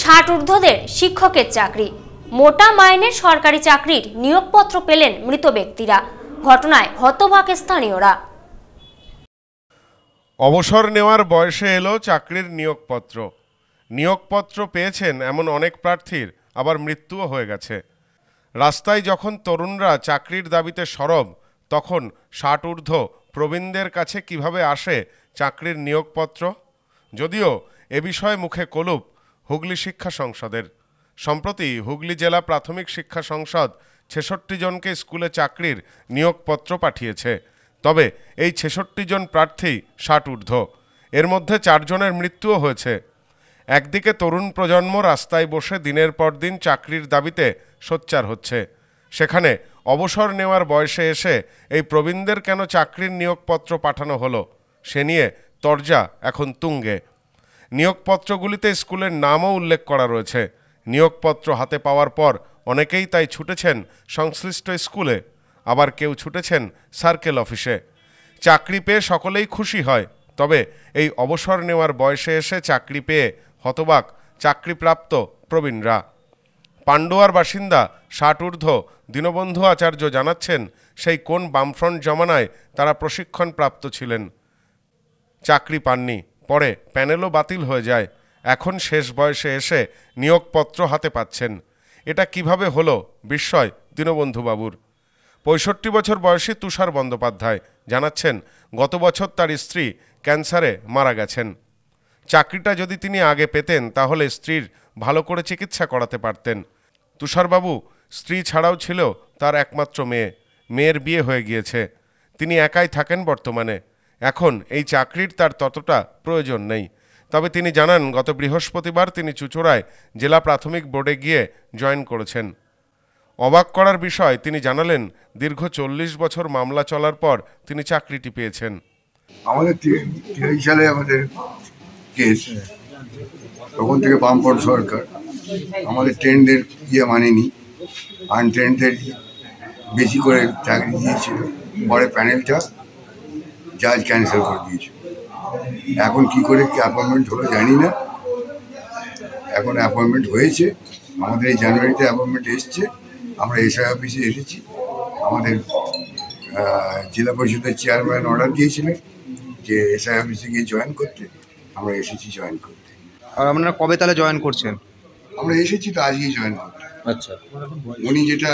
ষাট ঊর্ধ্বদের শিক্ষকের চাকরি মোটা মাইনের সরকারি চাকরির নিয়োগপত্র পেলেন মৃত ব্যক্তিরা ঘটনায় হতবাক স্থানীয়রা অবসর নেওয়ার বয়সে এলো চাকরির নিয়োগপত্র নিয়োগপত্র পেয়েছেন এমন অনেক প্রার্থীর আবার মৃত্যুও হয়ে গেছে রাস্তায় যখন তরুণরা চাকরির দাবিতে সরব তখন ষাট ঊর্ধ্ব প্রবীণদের কাছে কিভাবে আসে চাকরির নিয়োগপত্র যদিও এ বিষয়ে মুখে কলুপ হুগলি শিক্ষা সংসদের সম্প্রতি হুগলি জেলা প্রাথমিক শিক্ষা সংসদ ছেষট্টি জনকে স্কুলে চাকরির নিয়োগপত্র পাঠিয়েছে তবে এই ছেষট্টি জন প্রার্থী ষাট ঊর্ধ্ব এর মধ্যে চারজনের মৃত্যুও হয়েছে একদিকে তরুণ প্রজন্ম রাস্তায় বসে দিনের পর দিন চাকরির দাবিতে সোচ্চার হচ্ছে সেখানে অবসর নেওয়ার বয়সে এসে এই প্রবীণদের কেন চাকরির নিয়োগপত্র পাঠানো হলো সে নিয়ে তরজা এখন তুঙ্গে নিয়োগপত্রগুলিতে স্কুলের নামও উল্লেখ করা রয়েছে নিয়োগপত্র হাতে পাওয়ার পর অনেকেই তাই ছুটেছেন সংশ্লিষ্ট স্কুলে আবার কেউ ছুটেছেন সার্কেল অফিসে চাকরি পেয়ে সকলেই খুশি হয় তবে এই অবসর নেওয়ার বয়সে এসে চাকরি পেয়ে হতবাক চাকরিপ্রাপ্ত প্রবীণরা পাণ্ডুয়ার বাসিন্দা ষাট দীনবন্ধু আচার্য জানাচ্ছেন সেই কোন বামফ্রন্ট জমানায় তারা প্রশিক্ষণপ্রাপ্ত ছিলেন চাকরি পাননি পরে প্যানেলও বাতিল হয়ে যায় এখন শেষ বয়সে এসে নিয়োগপত্র হাতে পাচ্ছেন এটা কিভাবে হলো বিস্ময় দীনবন্ধুবাবুর পঁয়ষট্টি বছর বয়সী তুষার বন্দ্যোপাধ্যায় জানাচ্ছেন গত বছর তার স্ত্রী ক্যান্সারে মারা গেছেন চাকরিটা যদি তিনি আগে পেতেন তাহলে স্ত্রীর ভালো করে চিকিৎসা করাতে পারতেন তুষারবাবু স্ত্রী ছাড়াও ছিল তার একমাত্র মেয়ে মেয়ের বিয়ে হয়ে গিয়েছে তিনি একাই থাকেন বর্তমানে এখন এই চাকরির তার ততটা প্রয়োজন নেই তবে তিনি জানান গত বৃহস্পতিবার তিনি চুচুড়ায় জেলা প্রাথমিক বোর্ডে গিয়ে জয়েন করেছেন অবাক করার বিষয় তিনি জানালেন দীর্ঘ চল্লিশ বছর মামলা চলার পর তিনি চাকরিটি পেয়েছেন আমাদের তেইশ সালে আমাদের কেস তখন থেকে বামপট সরকার আমাদের ট্রেন্ডের ইয়ে মানেনি আনট্রেন্ডের বেশি করে চাকরি দিয়েছিল পরে প্যানেলটা জাজ ক্যান্সেল করে দিয়েছে এখন কি করে কি অ্যাপয়েন্টমেন্ট হলো জানি না এখন অ্যাপয়েন্টমেন্ট হয়েছে আমাদের এই জানুয়ারিতে অ্যাপয়েন্টমেন্ট এসছে আমরা এসআই অফিসে এসেছি আমাদের জেলা পরিষদের চেয়ারম্যান অর্ডার দিয়েছিলেন যে এসআই অফিসে গিয়ে জয়েন করতে আমরা এসেছি জয়েন করতে আর আপনারা কবে তাহলে জয়েন করছেন আমরা এসেছি তো আজকেই জয়েন করতে আচ্ছা উনি যেটা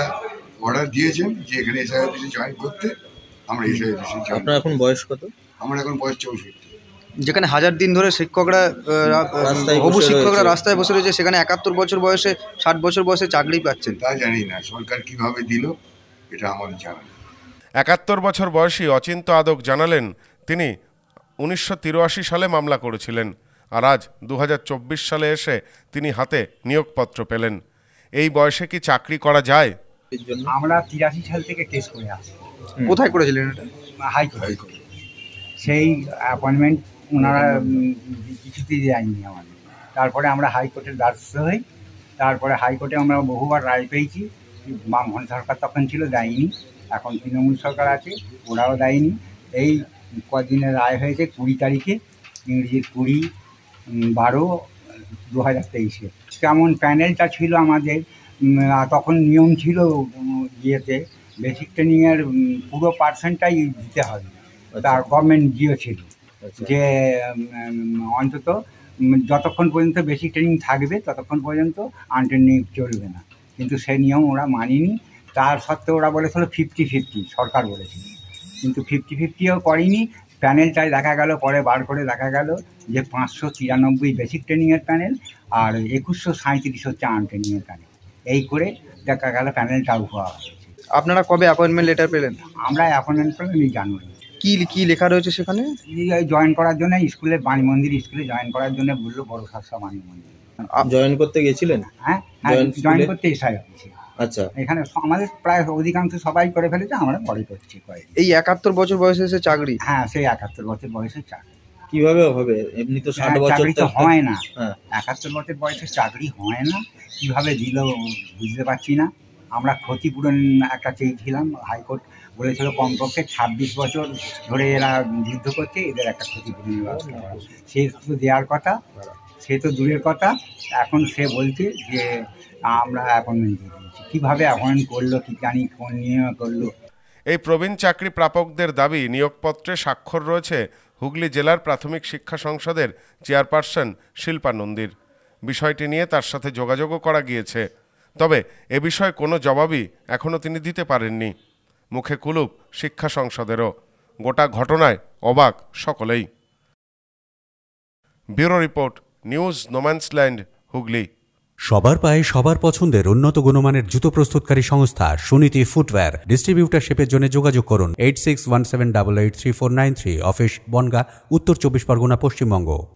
অর্ডার দিয়েছেন যে এখানে এসআই অফিসে জয়েন করতে আমরা আপনার এখন বয়স কত আমার এখন বয়স চৌষট্টি যেখানে হাজার দিন ধরে শিক্ষকরা শিক্ষকরা রাস্তায় বসে রয়েছে সেখানে একাত্তর বছর বয়সে ষাট বছর বয়সে চাকরি পাচ্ছেন তা জানি না সরকার কিভাবে দিল এটা জানা একাত্তর বছর বয়সী অচিন্ত আদক জানালেন তিনি উনিশশো সালে মামলা করেছিলেন আর আজ দু সালে এসে তিনি হাতে নিয়োগপত্র পেলেন এই বয়সে কি চাকরি করা যায় আমরা তিরাশি সাল থেকে কেস করে আসি কোথায় করেছিলেন এটা হাইকোর্ট সেই অ্যাপয়েন্টমেন্ট ওনারা কিছুতেই দেয়নি আমাদের তারপরে আমরা হাইকোর্টের দ্বারস্থ হই তারপরে হাইকোর্টে আমরা বহুবার রায় পেয়েছি বামফ্রন্ট সরকার তখন ছিল দেয়নি এখন তৃণমূল সরকার আছে ওরাও দেয়নি এই কদিনের রায় হয়েছে কুড়ি তারিখে ইংরেজির কুড়ি বারো দু হাজার তেইশে কেমন প্যানেলটা ছিল আমাদের তখন নিয়ম ছিল ইয়েতে বেসিক ট্রেনিংয়ের পুরো পার্সেন্টটাই দিতে হবে আচ্ছা। তার গভর্নমেন্ট দিয়েছিল আচ্ছা। যে অন্তত যতক্ষণ পর্যন্ত বেসিক ট্রেনিং থাকবে ততক্ষণ পর্যন্ত আনট্রেনিং চলবে না কিন্তু সেই নিয়ম ওরা মানিনি তার সত্ত্বেও ওরা বলেছিল ফিফটি ফিফটি সরকার বলেছিল কিন্তু ফিফটি ফিফটিও করেনি প্যানেলটাই দেখা গেল পরে বার করে দেখা গেল যে পাঁচশো তিরানব্বই বেসিক ট্রেনিংয়ের প্যানেল আর একুশশো সাঁত্রিশ হচ্ছে আনট্রেনিংয়ের প্যানেল এই করে দেখা গেল প্যানেলটাও হওয়া হয় আপনারা কবে অ্যাপয়েন্টমেন্ট লেটার পেলেন আমরা অ্যাপয়েন্টমেন্ট পেলাম জানুয়ারি কি কি লেখা রয়েছে সেখানে জয়েন করার জন্য স্কুলে বাণী মন্দির স্কুলে জয়েন করার জন্য বললো বড় সাতশা বাণী মন্দির জয়েন করতে গেছিলেন হ্যাঁ জয়েন হ্যাঁ, করতে এসে গেছি আচ্ছা এখানে আমাদের প্রায় অধিকাংশ সবাই করে ফেলেছে আমরা পরে করছি এই একাত্তর বছর বয়সে এসে চাকরি হ্যাঁ সেই একাত্তর বছর বয়সে চাকরি কিভাবে হবে এমনি তো ষাট হ্যাঁ, বছর তো হয় না হ্যাঁ। একাত্তর বছর বয়সে চাকরি হয় না কিভাবে দিল বুঝতে পারছি না আমরা ক্ষতিপূরণ একটা চেয়েছিলাম হাইকোর্ট বলেছিল কমপক্ষে ছাব্বিশ বছর ধরে এরা যুদ্ধ করছে এদের একটা ক্ষতিপূরণ সে তো দেওয়ার কথা সে তো দূরের কথা এখন সে বলছে যে আমরা অ্যাপয়েন্টমেন্ট দিয়ে দিয়েছি কীভাবে অ্যাপয়েন্ট করলো কী জানি কোন নিয়মে করলো এই প্রবীণ চাকরি প্রাপকদের দাবি নিয়োগপত্রে স্বাক্ষর রয়েছে হুগলি জেলার প্রাথমিক শিক্ষা সংসদের চেয়ারপারসন শিল্পা নন্দীর বিষয়টি নিয়ে তার সাথে যোগাযোগও করা গিয়েছে তবে এ বিষয়ে কোনো জবাবই এখনও তিনি দিতে পারেননি মুখে কুলুপ শিক্ষা সংসদেরও গোটা ঘটনায় অবাক সকলেই bureau report news No Man's Land Hooghly সবার পায়ে সবার পছন্দের উন্নত গুণমানের জুতো প্রস্তুতকারী সংস্থা সুনীতি ফুটওয়্যার ডিস্ট্রিবিউটারশিপের জন্য যোগাযোগ করুন eight six one seven double eight three four nine three office Bangaon Uttar Chabbish Pargana Paschimbanga